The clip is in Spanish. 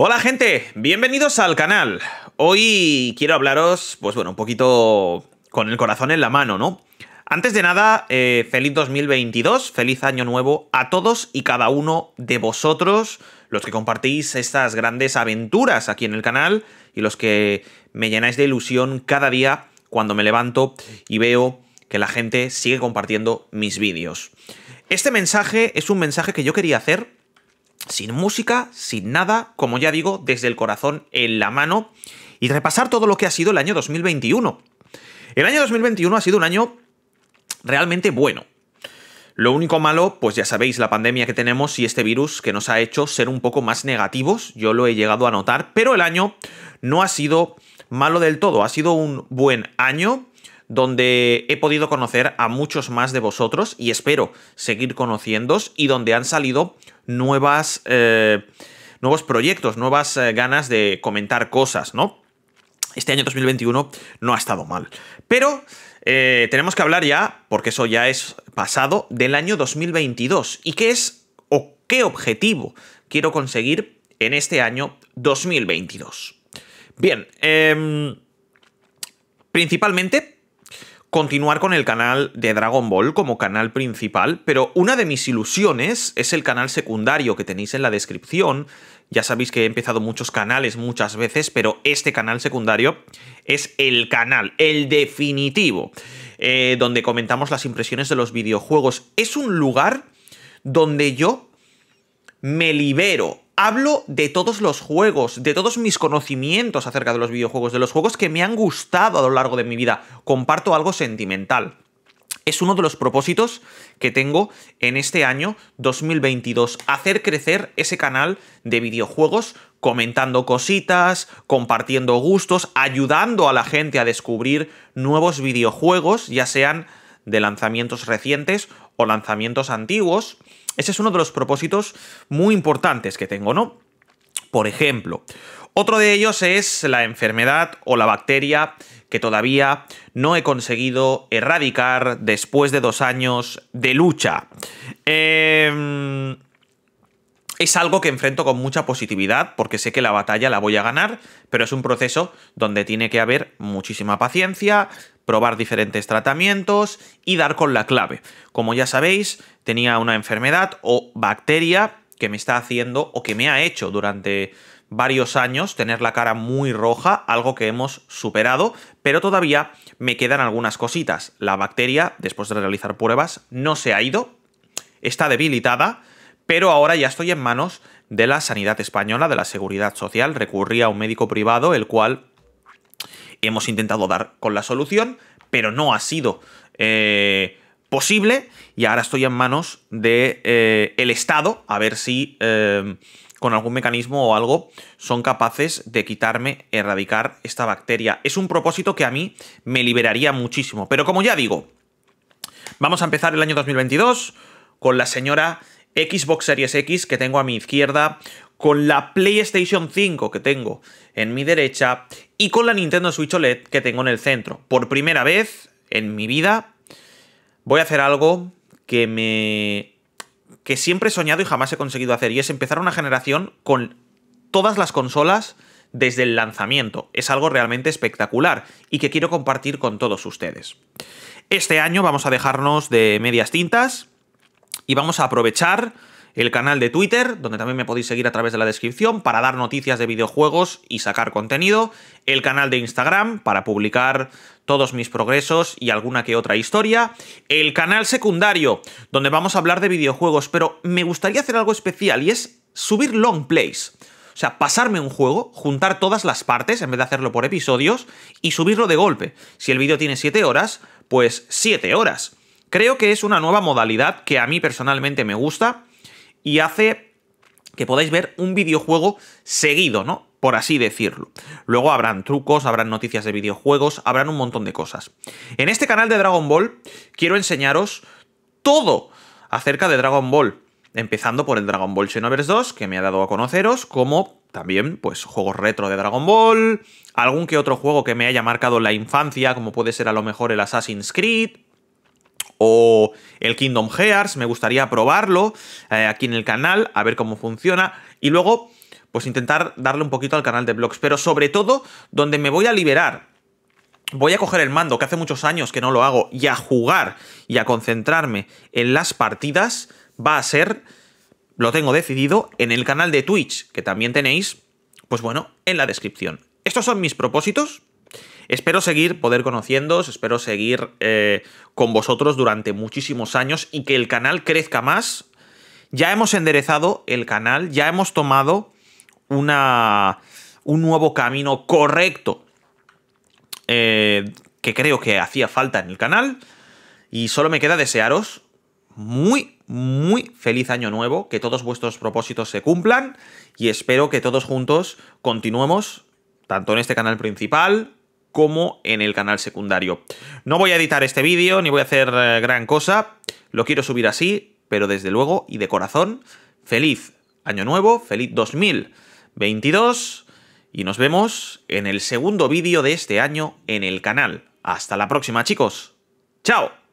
Hola gente, bienvenidos al canal. Hoy quiero hablaros, pues bueno, un poquito con el corazón en la mano, ¿no? Antes de nada, eh, feliz 2022, feliz año nuevo a todos y cada uno de vosotros, los que compartís estas grandes aventuras aquí en el canal y los que me llenáis de ilusión cada día cuando me levanto y veo que la gente sigue compartiendo mis vídeos. Este mensaje es un mensaje que yo quería hacer sin música, sin nada, como ya digo, desde el corazón en la mano, y repasar todo lo que ha sido el año 2021. El año 2021 ha sido un año realmente bueno. Lo único malo, pues ya sabéis, la pandemia que tenemos y este virus que nos ha hecho ser un poco más negativos, yo lo he llegado a notar, pero el año no ha sido malo del todo, ha sido un buen año donde he podido conocer a muchos más de vosotros y espero seguir conociéndoos y donde han salido nuevas, eh, nuevos proyectos, nuevas eh, ganas de comentar cosas, ¿no? Este año 2021 no ha estado mal. Pero eh, tenemos que hablar ya, porque eso ya es pasado, del año 2022. ¿Y qué es o qué objetivo quiero conseguir en este año 2022? Bien, em, principalmente continuar con el canal de Dragon Ball como canal principal, pero una de mis ilusiones es el canal secundario que tenéis en la descripción. Ya sabéis que he empezado muchos canales muchas veces, pero este canal secundario es el canal, el definitivo, eh, donde comentamos las impresiones de los videojuegos. Es un lugar donde yo me libero hablo de todos los juegos, de todos mis conocimientos acerca de los videojuegos, de los juegos que me han gustado a lo largo de mi vida. Comparto algo sentimental. Es uno de los propósitos que tengo en este año 2022, hacer crecer ese canal de videojuegos comentando cositas, compartiendo gustos, ayudando a la gente a descubrir nuevos videojuegos, ya sean de lanzamientos recientes o lanzamientos antiguos. Ese es uno de los propósitos muy importantes que tengo, ¿no? Por ejemplo, otro de ellos es la enfermedad o la bacteria que todavía no he conseguido erradicar después de dos años de lucha. Eh, es algo que enfrento con mucha positividad porque sé que la batalla la voy a ganar, pero es un proceso donde tiene que haber muchísima paciencia, probar diferentes tratamientos y dar con la clave. Como ya sabéis, tenía una enfermedad o bacteria que me está haciendo o que me ha hecho durante varios años tener la cara muy roja, algo que hemos superado, pero todavía me quedan algunas cositas. La bacteria, después de realizar pruebas, no se ha ido, está debilitada, pero ahora ya estoy en manos de la sanidad española, de la seguridad social. Recurrí a un médico privado, el cual hemos intentado dar con la solución, pero no ha sido eh, posible. Y ahora estoy en manos de eh, Estado, a ver si eh, con algún mecanismo o algo son capaces de quitarme, erradicar esta bacteria. Es un propósito que a mí me liberaría muchísimo. Pero como ya digo, vamos a empezar el año 2022 con la señora Xbox Series X que tengo a mi izquierda, con la PlayStation 5 que tengo en mi derecha y con la Nintendo Switch OLED que tengo en el centro. Por primera vez en mi vida voy a hacer algo que me que siempre he soñado y jamás he conseguido hacer y es empezar una generación con todas las consolas desde el lanzamiento. Es algo realmente espectacular y que quiero compartir con todos ustedes. Este año vamos a dejarnos de medias tintas, y vamos a aprovechar el canal de Twitter, donde también me podéis seguir a través de la descripción para dar noticias de videojuegos y sacar contenido, el canal de Instagram para publicar todos mis progresos y alguna que otra historia, el canal secundario, donde vamos a hablar de videojuegos, pero me gustaría hacer algo especial y es subir long plays. O sea, pasarme un juego, juntar todas las partes en vez de hacerlo por episodios y subirlo de golpe. Si el vídeo tiene 7 horas, pues 7 horas. Creo que es una nueva modalidad que a mí personalmente me gusta y hace que podáis ver un videojuego seguido, ¿no? Por así decirlo. Luego habrán trucos, habrán noticias de videojuegos, habrán un montón de cosas. En este canal de Dragon Ball quiero enseñaros todo acerca de Dragon Ball. Empezando por el Dragon Ball Xenoverse 2, que me ha dado a conoceros, como también, pues, juegos retro de Dragon Ball, algún que otro juego que me haya marcado la infancia, como puede ser a lo mejor el Assassin's Creed, o el Kingdom Hearts, me gustaría probarlo eh, aquí en el canal, a ver cómo funciona, y luego pues intentar darle un poquito al canal de blogs, pero sobre todo donde me voy a liberar. Voy a coger el mando, que hace muchos años que no lo hago, y a jugar y a concentrarme en las partidas, va a ser, lo tengo decidido, en el canal de Twitch, que también tenéis, pues bueno, en la descripción. Estos son mis propósitos, Espero seguir poder conociéndoos, espero seguir eh, con vosotros durante muchísimos años y que el canal crezca más. Ya hemos enderezado el canal, ya hemos tomado una, un nuevo camino correcto eh, que creo que hacía falta en el canal. Y solo me queda desearos muy, muy feliz año nuevo, que todos vuestros propósitos se cumplan y espero que todos juntos continuemos, tanto en este canal principal como en el canal secundario. No voy a editar este vídeo ni voy a hacer eh, gran cosa, lo quiero subir así, pero desde luego y de corazón, feliz año nuevo, feliz 2022 y nos vemos en el segundo vídeo de este año en el canal. Hasta la próxima chicos. ¡Chao!